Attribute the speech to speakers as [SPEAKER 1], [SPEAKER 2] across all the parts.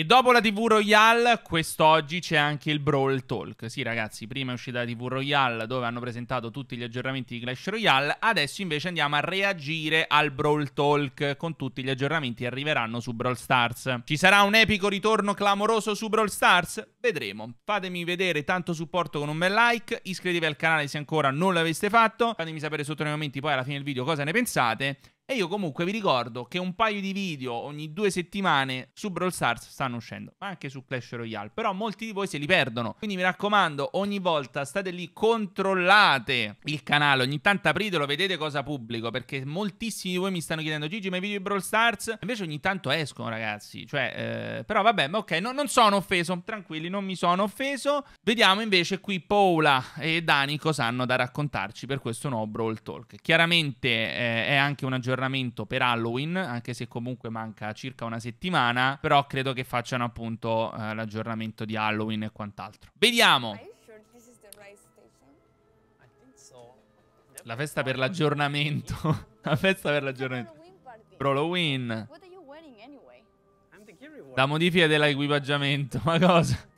[SPEAKER 1] E dopo la TV Royale, quest'oggi c'è anche il Brawl Talk. Sì, ragazzi, prima è uscita la TV Royale dove hanno presentato tutti gli aggiornamenti di Clash Royale. Adesso invece andiamo a reagire al Brawl Talk con tutti gli aggiornamenti che arriveranno su Brawl Stars. Ci sarà un epico ritorno clamoroso su Brawl Stars? Vedremo. Fatemi vedere tanto supporto con un bel like. Iscrivetevi al canale se ancora non l'aveste fatto. Fatemi sapere sotto nei commenti poi alla fine del video cosa ne pensate. E io comunque vi ricordo che un paio di video ogni due settimane su Brawl Stars stanno uscendo, ma anche su Clash Royale. Però molti di voi se li perdono. Quindi mi raccomando, ogni volta state lì, controllate il canale. Ogni tanto apritelo, vedete cosa pubblico. Perché moltissimi di voi mi stanno chiedendo, Gigi, ma i video di Brawl Stars? Invece ogni tanto escono, ragazzi. Cioè, eh, però vabbè, ma ok, no, non sono offeso. Tranquilli, non mi sono offeso. Vediamo invece qui Paola e Dani cosa hanno da raccontarci per questo nuovo Brawl Talk. Chiaramente eh, è anche una giornata aggiornamento per Halloween, anche se comunque manca circa una settimana, però credo che facciano appunto eh, l'aggiornamento di Halloween e quant'altro. Vediamo! La festa per l'aggiornamento. La festa per l'aggiornamento. Per Halloween. La modifica dell'equipaggiamento, ma cosa?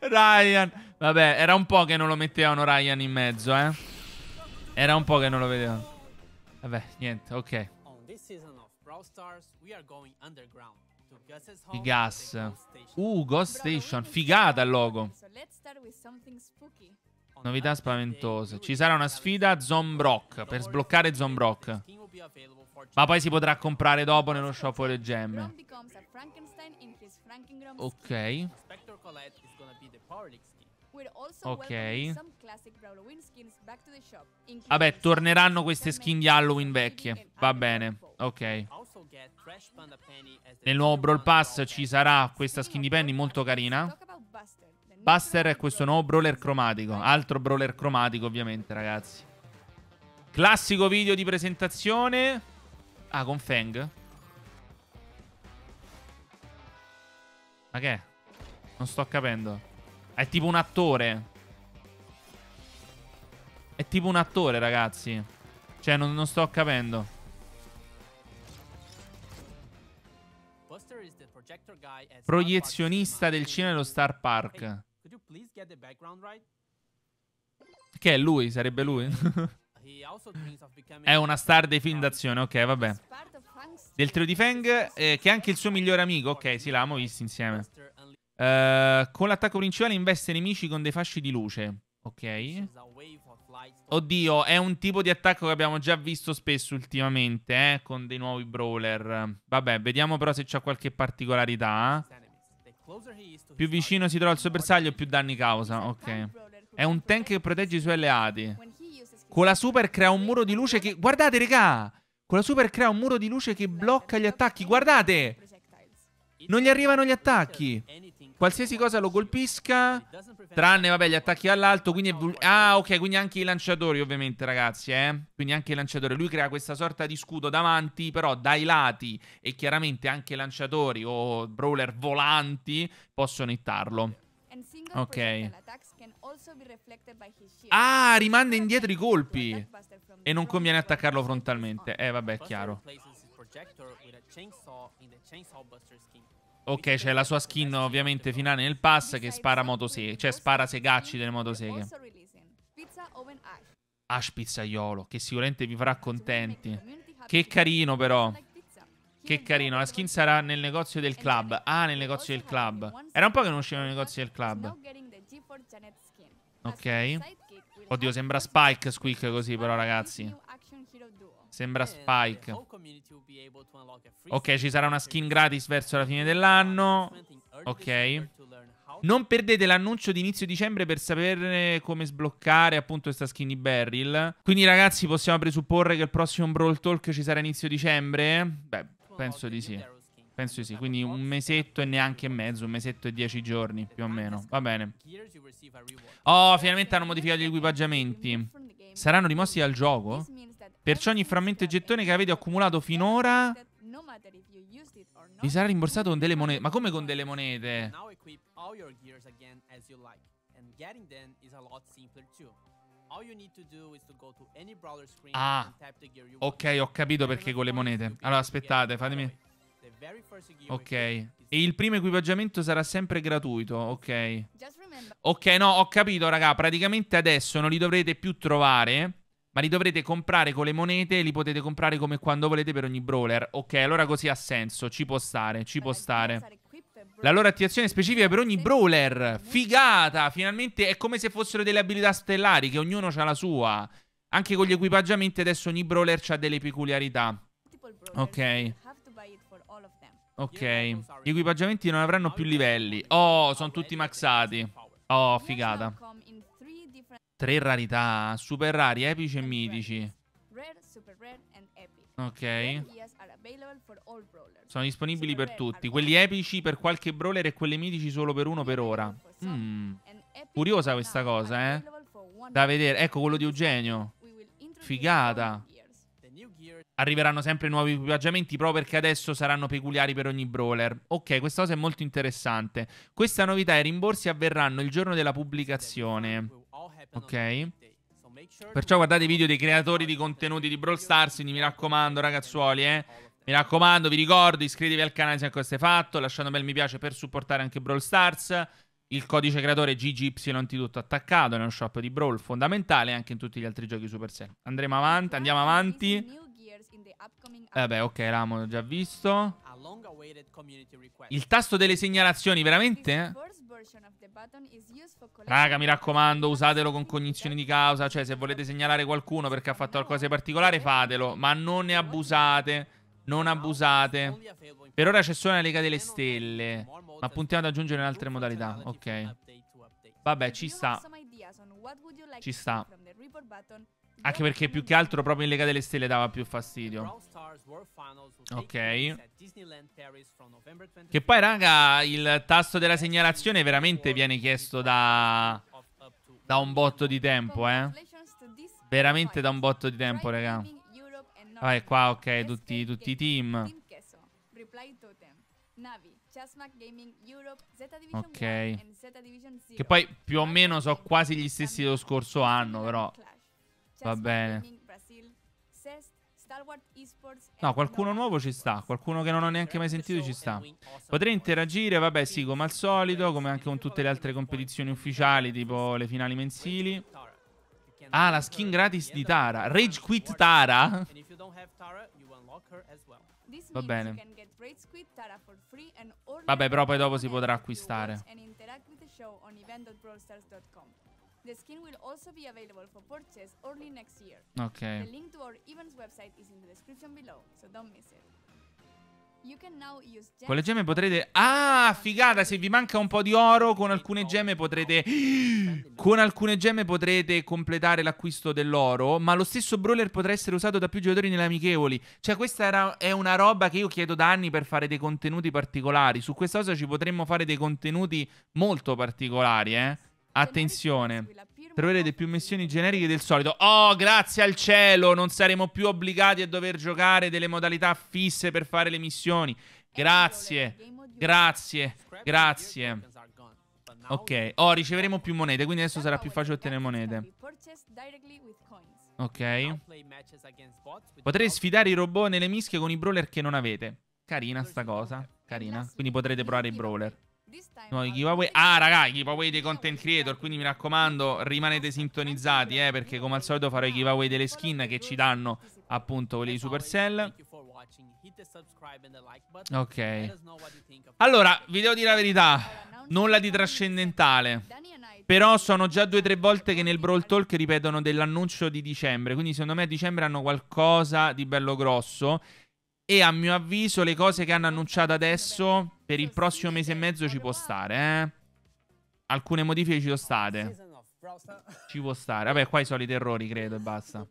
[SPEAKER 1] Ryan, Vabbè, era un po' che non lo mettevano Ryan in mezzo, eh. Era un po' che non lo vedevano. Vabbè, niente, ok. I gas. Uh, Ghost Station. Figata il logo. Novità spaventose. Ci sarà una sfida Zombrock per sbloccare Zombrock. Ma poi si potrà comprare dopo nello shop le gemme. Ok. Ok. Ok. Vabbè, torneranno queste skin di Halloween vecchie. Va bene. Ok. Nel nuovo Brawl Pass ci sarà questa skin di Penny molto carina. Buster è questo nuovo brawler cromatico. Altro brawler cromatico, ovviamente, ragazzi. Classico video di presentazione. Ah, con Feng. Ma che? Non sto capendo. È tipo un attore. È tipo un attore, ragazzi. Cioè, non, non sto capendo. Proiezionista del cinema dello Star Park. Che è lui, sarebbe lui. è una star dei film d'azione, ok, vabbè. Del trio di Fang, eh, che è anche il suo migliore amico, ok, sì, l'abbiamo visto insieme. Uh, con l'attacco principale investe nemici con dei fasci di luce. Ok. Oddio, è un tipo di attacco che abbiamo già visto spesso ultimamente, eh, con dei nuovi brawler. Vabbè, vediamo però se c'è qualche particolarità. Più vicino si trova il suo bersaglio, più danni causa. Ok. È un tank che protegge i suoi alleati. Con la super crea un muro di luce che... Guardate, regà! Con la super crea un muro di luce che blocca gli attacchi. Guardate! Non gli arrivano gli attacchi. Qualsiasi cosa lo colpisca, tranne, vabbè, gli attacchi dall'alto, quindi... È... Ah, ok, quindi anche i lanciatori, ovviamente, ragazzi, eh. Quindi anche i lanciatori. Lui crea questa sorta di scudo davanti, però dai lati e chiaramente anche lanciatori o brawler volanti possono hittarlo. Ok. Ah, rimanda indietro i colpi. E non conviene attaccarlo frontalmente. Eh, vabbè, è chiaro. Ok, c'è la sua skin ovviamente finale nel pass che spara motoseghe, cioè spara segacci delle motoseghe. Ash pizzaiolo, che sicuramente vi farà contenti. Che carino però. Che carino, la skin sarà nel negozio del club. Ah, nel negozio del club. Era un po' che non usciva nel negozio del club. Ok. Oddio, sembra Spike Squeak così però, ragazzi. Sembra eh, Spike. Ok, ci sarà una skin gratis verso la fine dell'anno. Ok. Non perdete l'annuncio di inizio dicembre per sapere come sbloccare appunto questa skin di Beryl. Quindi ragazzi possiamo presupporre che il prossimo Brawl Talk ci sarà inizio dicembre? Beh, penso di sì. Penso di sì, quindi un mesetto e neanche mezzo, un mesetto e dieci giorni più o meno. Va bene. Oh, finalmente hanno modificato gli equipaggiamenti. Saranno rimossi dal gioco? Perciò ogni frammento e gettone che avete accumulato finora vi sarà rimborsato con delle monete. Ma come con delle monete? Ah, ok, ho capito perché con le monete. Allora, aspettate, fatemi... Ok. E il primo equipaggiamento sarà sempre gratuito, ok. Ok, no, ho capito, raga. Praticamente adesso non li dovrete più trovare ma li dovrete comprare con le monete e li potete comprare come quando volete per ogni brawler. Ok, allora così ha senso, ci può stare, ci può stare. La loro attivazione specifica per ogni brawler. Figata! Finalmente è come se fossero delle abilità stellari, che ognuno ha la sua. Anche con gli equipaggiamenti adesso ogni brawler ha delle peculiarità. Ok. Ok. Gli equipaggiamenti non avranno più livelli. Oh, sono tutti maxati. Oh, figata. Tre rarità, super rari, epici e mitici. Ok. Sono disponibili per tutti. Quelli epici per qualche brawler e quelli mitici solo per uno per ora. Mm. Curiosa questa cosa, eh. Da vedere. Ecco quello di Eugenio. Figata. Arriveranno sempre nuovi equipaggiamenti proprio perché adesso saranno peculiari per ogni brawler. Ok, questa cosa è molto interessante. Questa novità e i rimborsi avverranno il giorno della pubblicazione. Ok. Perciò guardate i video dei creatori di contenuti di Brawl Stars, quindi mi raccomando ragazzuoli, eh. Mi raccomando, vi ricordo, iscrivetevi al canale se ancora siete fatto, lasciando un bel mi piace per supportare anche Brawl Stars. Il codice creatore è GGYT tutto attaccato, è uno shop di Brawl fondamentale anche in tutti gli altri giochi Supercell. Andremo avanti, andiamo avanti. Vabbè, eh ok, l'abbiamo già visto. Il tasto delle segnalazioni, veramente? Raga, mi raccomando, usatelo con cognizione di causa. Cioè, se volete segnalare qualcuno perché ha fatto qualcosa di particolare, fatelo. Ma non ne abusate. Non abusate. Per ora c'è solo la Lega delle Stelle. Ma puntiamo ad aggiungere altre modalità. Ok. Vabbè, ci sta. Ci sta. Anche perché più che altro proprio in Lega delle Stelle dava più fastidio. Ok. Che poi, raga, il tasto della segnalazione veramente viene chiesto da... Da un botto di tempo, eh. Veramente da un botto di tempo, raga. Vai ah, qua, ok, tutti, tutti i team. Ok. Che poi più o meno so quasi gli stessi dello scorso anno, però... Va bene. No, qualcuno nuovo ci sta, qualcuno che non ho neanche mai sentito ci sta. Potrei interagire, vabbè sì, come al solito, come anche con tutte le altre competizioni ufficiali, tipo le finali mensili. Ah, la skin gratis di Tara. Rage Quit Tara? Va bene. Vabbè, però poi dopo si potrà acquistare. The skin will also be available for purchase early next year. Okay. The link to our event's website is in the description below, so don't miss it. Con le gemme potrete... Ah, figata, se vi manca un po' di oro, con alcune gemme potrete... Con alcune gemme potrete completare l'acquisto dell'oro, ma lo stesso brawler potrà essere usato da più giocatori nelle amichevoli. Cioè, questa era... è una roba che io chiedo da anni per fare dei contenuti particolari. Su questa cosa ci potremmo fare dei contenuti molto particolari, eh. Attenzione. Troverete più missioni generiche del solito. Oh, grazie al cielo! Non saremo più obbligati a dover giocare delle modalità fisse per fare le missioni. Grazie. Grazie. Grazie. Ok. Oh, riceveremo più monete, quindi adesso sarà più facile ottenere monete. Ok. Potrei sfidare i robot nelle mischie con i brawler che non avete. Carina sta cosa. Carina. Quindi potrete provare i brawler. Nuovi giveaway. Ah, raga, i giveaway dei content creator. Quindi mi raccomando, rimanete sintonizzati, eh, perché come al solito farò i giveaway delle skin che ci danno appunto quelli di Supercell. Ok. Allora, vi devo dire la verità. Nulla di trascendentale. Però sono già due o tre volte che nel Brawl Talk ripetono dell'annuncio di dicembre. Quindi secondo me a dicembre hanno qualcosa di bello grosso. E a mio avviso le cose che hanno annunciato adesso per il prossimo mese e mezzo ci può stare, eh? Alcune modifiche ci sono state. Ci può stare. Vabbè, qua i soliti errori, credo, e basta.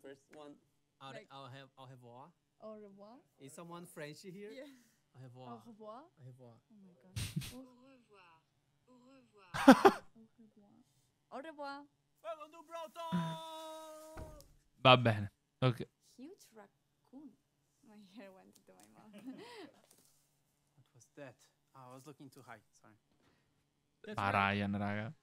[SPEAKER 1] Va bene. Ok. was looking too high, sorry. That's ah, Ryan, raga.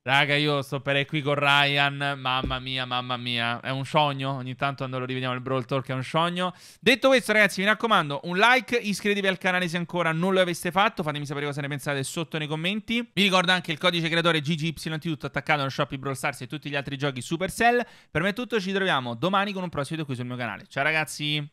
[SPEAKER 1] Raga, io sto per qui con Ryan. Mamma mia, mamma mia. È un sogno. Ogni tanto quando lo rivediamo il Brawl Talk è un sogno. Detto questo, ragazzi, mi raccomando, un like, iscrivetevi al canale se ancora non lo aveste fatto. Fatemi sapere cosa ne pensate sotto nei commenti. Vi ricordo anche il codice creatore GGY tutto attaccato allo shop di Brawl Stars e tutti gli altri giochi Supercell. Per me è tutto, ci troviamo domani con un prossimo video qui sul mio canale. Ciao ragazzi!